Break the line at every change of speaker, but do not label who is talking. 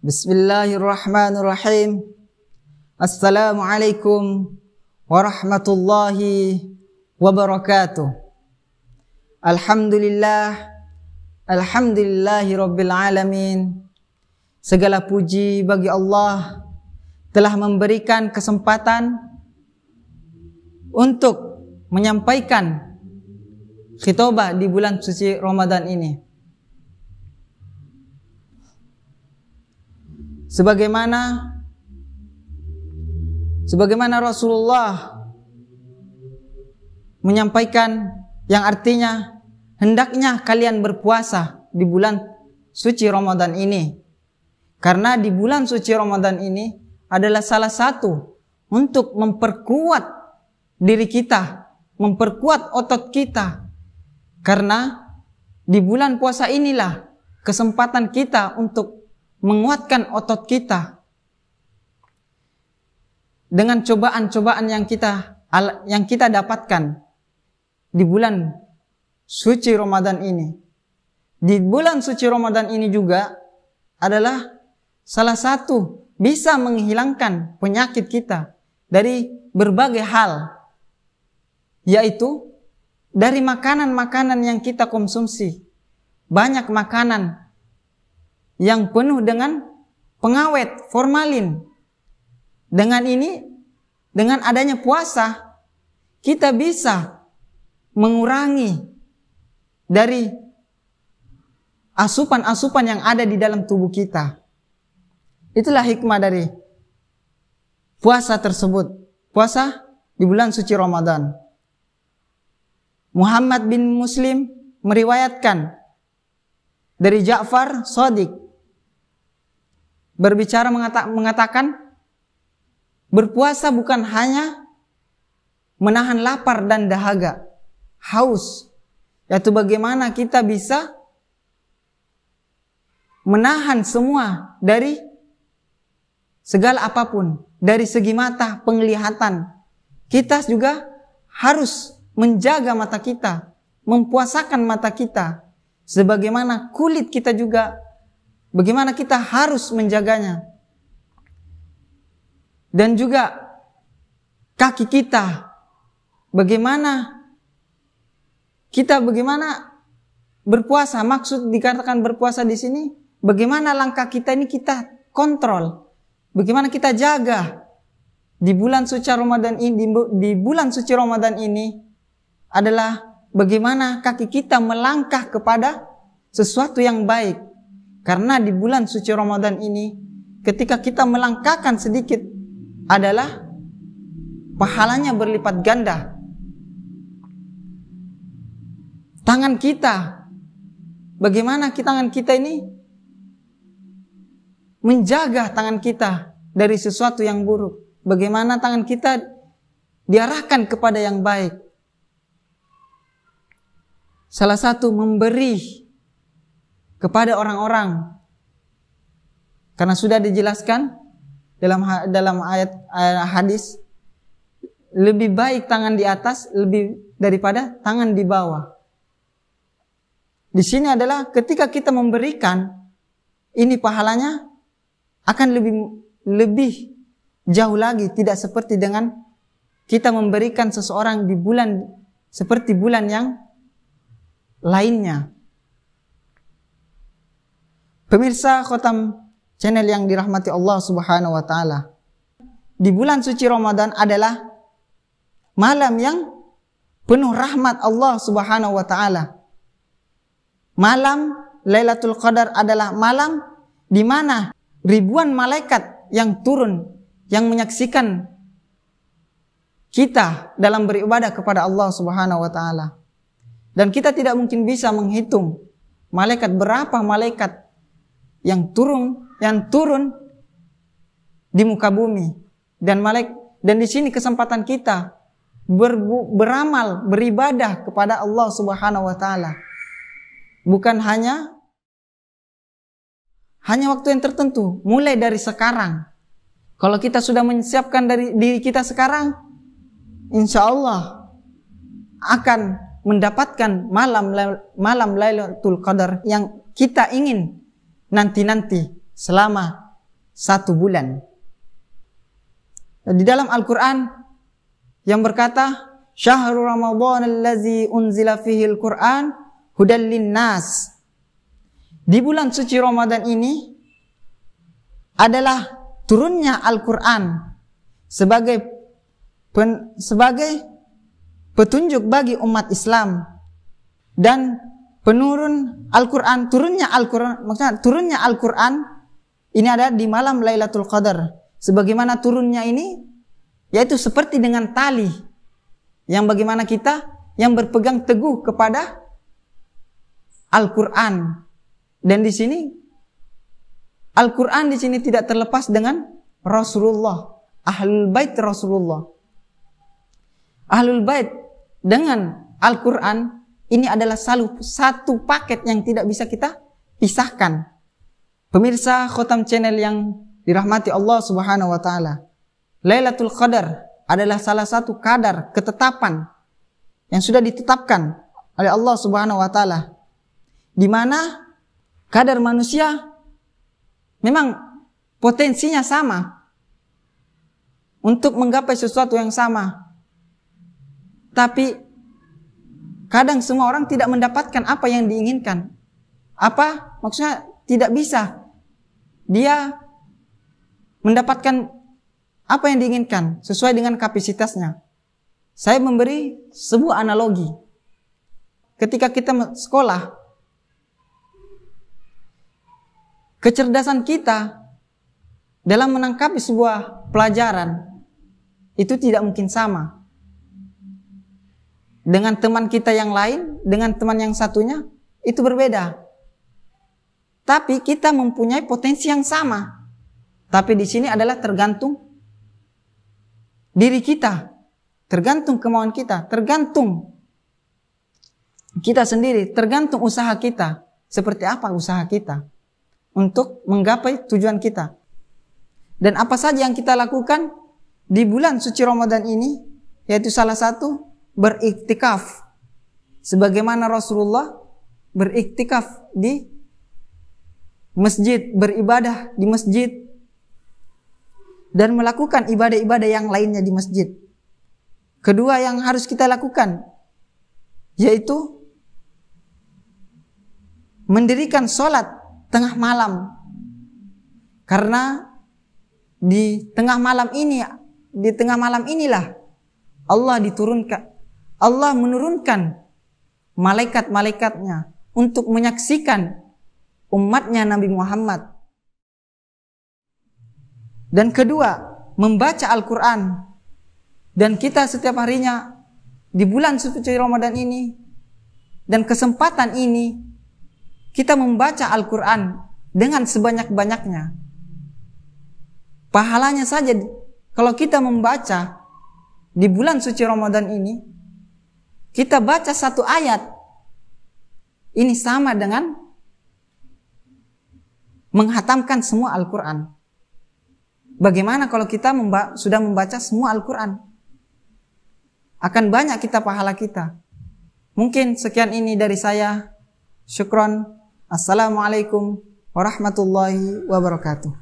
Bismillahirrahmanirrahim. Assalamualaikum warahmatullahi wabarakatuh. Alhamdulillah. Alhamdulillahi rabbil alamin. Segala puji bagi Allah telah memberikan kesempatan untuk menyampaikan khitobah di bulan suci Ramadan ini. sebagaimana sebagaimana Rasulullah menyampaikan yang artinya hendaknya kalian berpuasa di bulan suci Ramadan ini karena di bulan suci Ramadan ini adalah salah satu untuk memperkuat diri kita, memperkuat otot kita. Karena di bulan puasa inilah kesempatan kita untuk menguatkan otot kita dengan cobaan-cobaan yang kita yang kita dapatkan di bulan suci Ramadan ini. Di bulan suci Ramadan ini juga adalah salah satu bisa menghilangkan penyakit kita dari berbagai hal yaitu dari makanan-makanan yang kita konsumsi. Banyak makanan yang penuh dengan pengawet formalin. Dengan ini, dengan adanya puasa, kita bisa mengurangi dari asupan-asupan yang ada di dalam tubuh kita. Itulah hikmah dari puasa tersebut. Puasa di bulan suci Ramadan. Muhammad bin Muslim meriwayatkan dari Ja'far Sadiq berbicara mengata, mengatakan berpuasa bukan hanya menahan lapar dan dahaga, haus, yaitu bagaimana kita bisa menahan semua dari segala apapun, dari segi mata, penglihatan. Kita juga harus menjaga mata kita, mempuasakan mata kita, sebagaimana kulit kita juga Bagaimana kita harus menjaganya? Dan juga kaki kita. Bagaimana kita bagaimana berpuasa? Maksud dikatakan berpuasa di sini, bagaimana langkah kita ini kita kontrol? Bagaimana kita jaga? Di bulan suci Ramadan ini, di bulan suci Ramadan ini adalah bagaimana kaki kita melangkah kepada sesuatu yang baik karena di bulan suci Ramadan ini ketika kita melangkahkan sedikit adalah pahalanya berlipat ganda. Tangan kita bagaimana kita tangan kita ini menjaga tangan kita dari sesuatu yang buruk. Bagaimana tangan kita diarahkan kepada yang baik. Salah satu memberi kepada orang-orang. Karena sudah dijelaskan dalam dalam ayat eh, hadis lebih baik tangan di atas lebih daripada tangan di bawah. Di sini adalah ketika kita memberikan ini pahalanya akan lebih lebih jauh lagi tidak seperti dengan kita memberikan seseorang di bulan seperti bulan yang lainnya. Pemirsa Khotam channel yang dirahmati Allah Subhanahu wa taala. Di bulan suci Ramadan adalah malam yang penuh rahmat Allah Subhanahu wa taala. Malam Lailatul Qadar adalah malam di mana ribuan malaikat yang turun yang menyaksikan kita dalam beribadah kepada Allah Subhanahu wa taala. Dan kita tidak mungkin bisa menghitung malaikat berapa malaikat yang turun yang turun di muka bumi dan malaik dan di sini kesempatan kita ber, beramal beribadah kepada Allah Subhanahu wa taala bukan hanya hanya waktu yang tertentu mulai dari sekarang kalau kita sudah menyiapkan dari diri kita sekarang insya Allah akan mendapatkan malam malam Lailatul Qadar yang kita ingin nanti-nanti selama satu bulan. Di dalam Al-Quran yang berkata, Syahrul Ramadan allazi unzila fihi al-Quran hudallin Nas Di bulan suci Ramadan ini adalah turunnya Al-Quran sebagai pen, sebagai petunjuk bagi umat Islam dan penurun Al-Quran, turunnya Al-Quran, maksudnya turunnya Al-Quran ini ada di malam Lailatul Qadar. Sebagaimana turunnya ini, yaitu seperti dengan tali yang bagaimana kita yang berpegang teguh kepada Al-Quran. Dan di sini Al-Quran di sini tidak terlepas dengan Rasulullah, Ahlul Bait Rasulullah. Ahlul Bait dengan Al-Quran ini adalah satu paket yang tidak bisa kita pisahkan. Pemirsa Khotam Channel yang dirahmati Allah Subhanahu wa taala. Lailatul Qadar adalah salah satu kadar ketetapan yang sudah ditetapkan oleh Allah Subhanahu wa taala. Di mana kadar manusia memang potensinya sama untuk menggapai sesuatu yang sama. Tapi Kadang semua orang tidak mendapatkan apa yang diinginkan. Apa? Maksudnya tidak bisa. Dia mendapatkan apa yang diinginkan sesuai dengan kapasitasnya. Saya memberi sebuah analogi. Ketika kita sekolah, kecerdasan kita dalam menangkapi sebuah pelajaran itu tidak mungkin sama dengan teman kita yang lain, dengan teman yang satunya, itu berbeda. Tapi kita mempunyai potensi yang sama. Tapi di sini adalah tergantung diri kita, tergantung kemauan kita, tergantung kita sendiri, tergantung usaha kita. Seperti apa usaha kita untuk menggapai tujuan kita. Dan apa saja yang kita lakukan di bulan suci Ramadan ini, yaitu salah satu beriktikaf sebagaimana Rasulullah beriktikaf di masjid, beribadah di masjid dan melakukan ibadah-ibadah yang lainnya di masjid. Kedua yang harus kita lakukan yaitu mendirikan sholat tengah malam karena di tengah malam ini di tengah malam inilah Allah diturunkan Allah menurunkan malaikat-malaikatnya untuk menyaksikan umatnya Nabi Muhammad. Dan kedua, membaca Al-Quran. Dan kita setiap harinya di bulan suci Ramadan ini dan kesempatan ini kita membaca Al-Quran dengan sebanyak-banyaknya. Pahalanya saja kalau kita membaca di bulan suci Ramadan ini kita baca satu ayat, ini sama dengan menghatamkan semua Al-Quran. Bagaimana kalau kita memba sudah membaca semua Al-Quran? Akan banyak kita pahala kita. Mungkin sekian ini dari saya. Syukron. Assalamualaikum warahmatullahi wabarakatuh.